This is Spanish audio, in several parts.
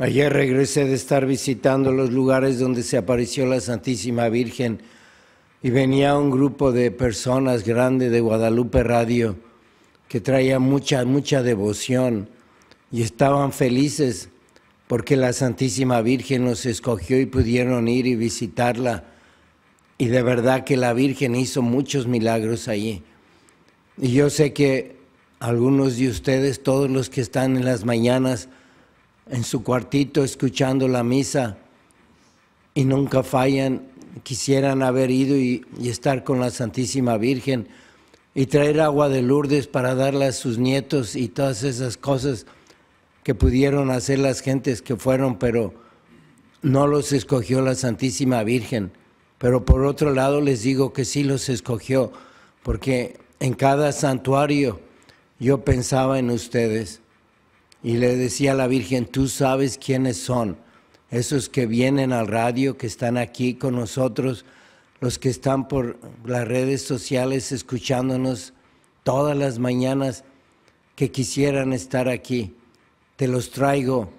Ayer regresé de estar visitando los lugares donde se apareció la Santísima Virgen y venía un grupo de personas grande de Guadalupe Radio que traía mucha, mucha devoción y estaban felices porque la Santísima Virgen los escogió y pudieron ir y visitarla. Y de verdad que la Virgen hizo muchos milagros allí. Y yo sé que algunos de ustedes, todos los que están en las mañanas, en su cuartito escuchando la misa y nunca fallan, quisieran haber ido y, estar con la Santísima Virgen y traer agua de Lourdes para darla a sus nietos y todas esas cosas que pudieron hacer las gentes que fueron, pero no los escogió la Santísima Virgen. Pero por otro lado les digo que sí los escogió, porque en cada santuario yo pensaba en ustedes y le decía a la Virgen, tú sabes quiénes son, esos que vienen al radio, que están aquí con nosotros, los que están por las redes sociales escuchándonos todas las mañanas, que quisieran estar aquí. Te los traigo,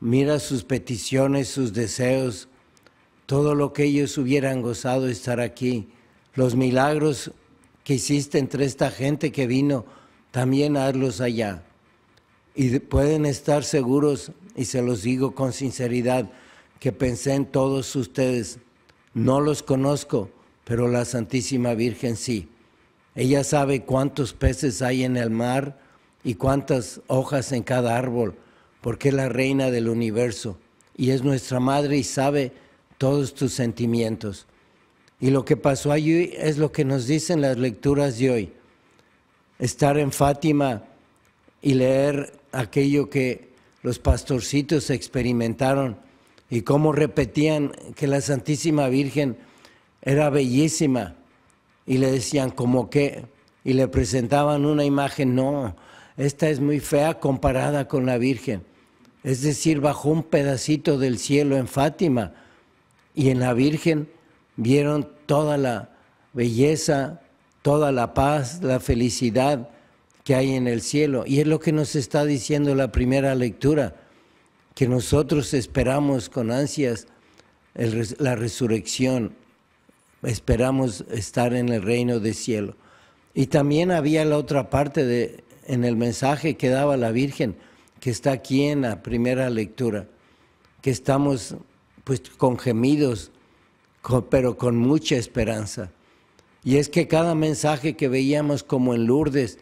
mira sus peticiones, sus deseos, todo lo que ellos hubieran gozado estar aquí, los milagros que hiciste entre esta gente que vino, también hazlos allá. Y pueden estar seguros, y se los digo con sinceridad, que pensé en todos ustedes. No los conozco, pero la Santísima Virgen sí. Ella sabe cuántos peces hay en el mar y cuántas hojas en cada árbol, porque es la reina del universo y es nuestra madre y sabe todos tus sentimientos. Y lo que pasó allí es lo que nos dicen las lecturas de hoy. Estar en Fátima y leer aquello que los pastorcitos experimentaron y cómo repetían que la Santísima Virgen era bellísima y le decían como qué y le presentaban una imagen, no, esta es muy fea comparada con la Virgen. Es decir, bajó un pedacito del cielo en Fátima y en la Virgen vieron toda la belleza, toda la paz, la felicidad, que hay en el cielo. Y es lo que nos está diciendo la primera lectura, que nosotros esperamos con ansias la resurrección, esperamos estar en el reino de cielo. Y también había la otra parte de, en el mensaje que daba la Virgen, que está aquí en la primera lectura, que estamos pues con gemidos, pero con mucha esperanza. Y es que cada mensaje que veíamos como en Lourdes,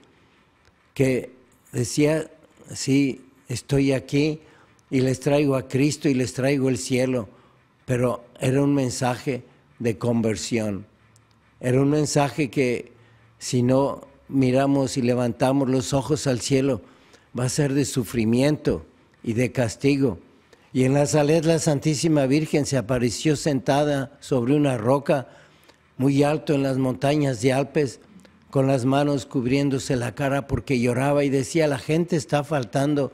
que decía, sí, estoy aquí y les traigo a Cristo y les traigo el cielo, pero era un mensaje de conversión. Era un mensaje que si no miramos y levantamos los ojos al cielo, va a ser de sufrimiento y de castigo. Y en la Nazaret la Santísima Virgen se apareció sentada sobre una roca muy alto en las montañas de Alpes con las manos cubriéndose la cara porque lloraba y decía, la gente está faltando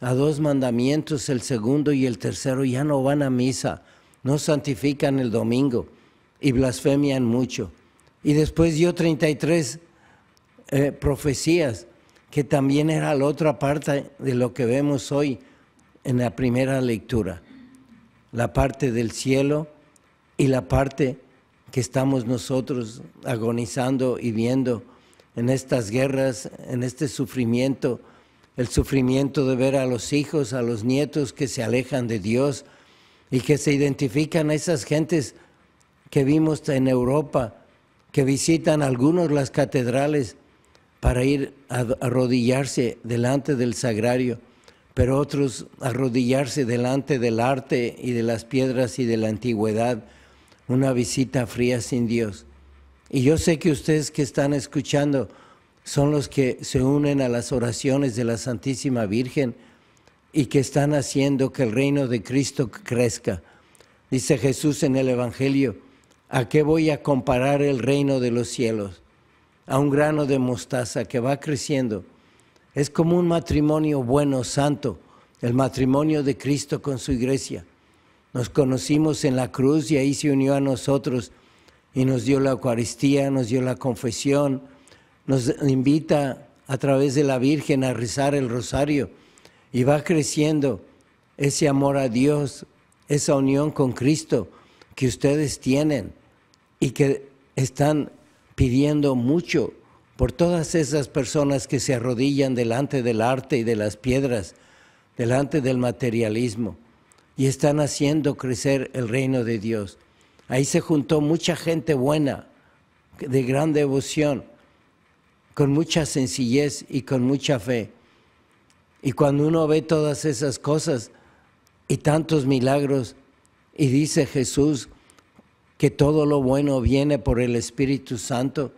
a dos mandamientos, el segundo y el tercero, ya no van a misa, no santifican el domingo y blasfemian mucho. Y después dio 33 eh, profecías, que también era la otra parte de lo que vemos hoy en la primera lectura, la parte del cielo y la parte que estamos nosotros agonizando y viendo en estas guerras, en este sufrimiento, el sufrimiento de ver a los hijos, a los nietos que se alejan de Dios y que se identifican a esas gentes que vimos en Europa, que visitan algunos las catedrales para ir a arrodillarse delante del sagrario, pero otros arrodillarse delante del arte y de las piedras y de la antigüedad una visita fría sin Dios. Y yo sé que ustedes que están escuchando son los que se unen a las oraciones de la Santísima Virgen y que están haciendo que el reino de Cristo crezca. Dice Jesús en el Evangelio, ¿a qué voy a comparar el reino de los cielos? A un grano de mostaza que va creciendo. Es como un matrimonio bueno, santo, el matrimonio de Cristo con su iglesia. Nos conocimos en la cruz y ahí se unió a nosotros y nos dio la Eucaristía, nos dio la confesión, nos invita a través de la Virgen a rezar el rosario y va creciendo ese amor a Dios, esa unión con Cristo que ustedes tienen y que están pidiendo mucho por todas esas personas que se arrodillan delante del arte y de las piedras, delante del materialismo y están haciendo crecer el reino de Dios. Ahí se juntó mucha gente buena, de gran devoción, con mucha sencillez y con mucha fe. Y cuando uno ve todas esas cosas y tantos milagros, y dice Jesús que todo lo bueno viene por el Espíritu Santo,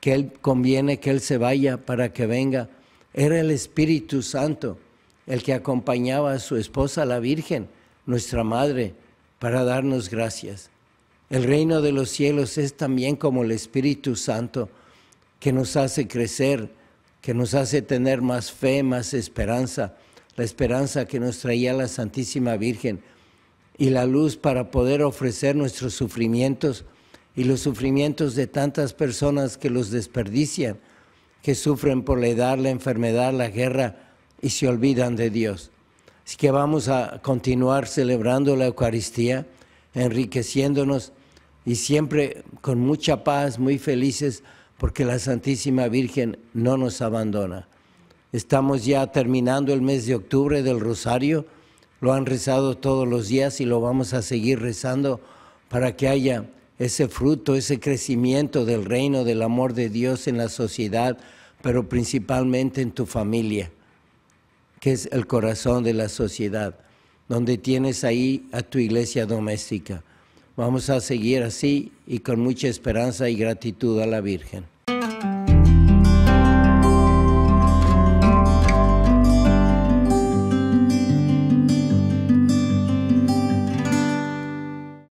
que Él conviene que Él se vaya para que venga, era el Espíritu Santo el que acompañaba a su esposa, la Virgen, nuestra Madre, para darnos gracias. El reino de los cielos es también como el Espíritu Santo, que nos hace crecer, que nos hace tener más fe, más esperanza, la esperanza que nos traía la Santísima Virgen y la luz para poder ofrecer nuestros sufrimientos y los sufrimientos de tantas personas que los desperdician, que sufren por la edad, la enfermedad, la guerra, y se olvidan de Dios. Así que vamos a continuar celebrando la Eucaristía, enriqueciéndonos y siempre con mucha paz, muy felices, porque la Santísima Virgen no nos abandona. Estamos ya terminando el mes de octubre del Rosario, lo han rezado todos los días y lo vamos a seguir rezando para que haya ese fruto, ese crecimiento del reino del amor de Dios en la sociedad, pero principalmente en tu familia que es el corazón de la sociedad, donde tienes ahí a tu iglesia doméstica. Vamos a seguir así y con mucha esperanza y gratitud a la Virgen.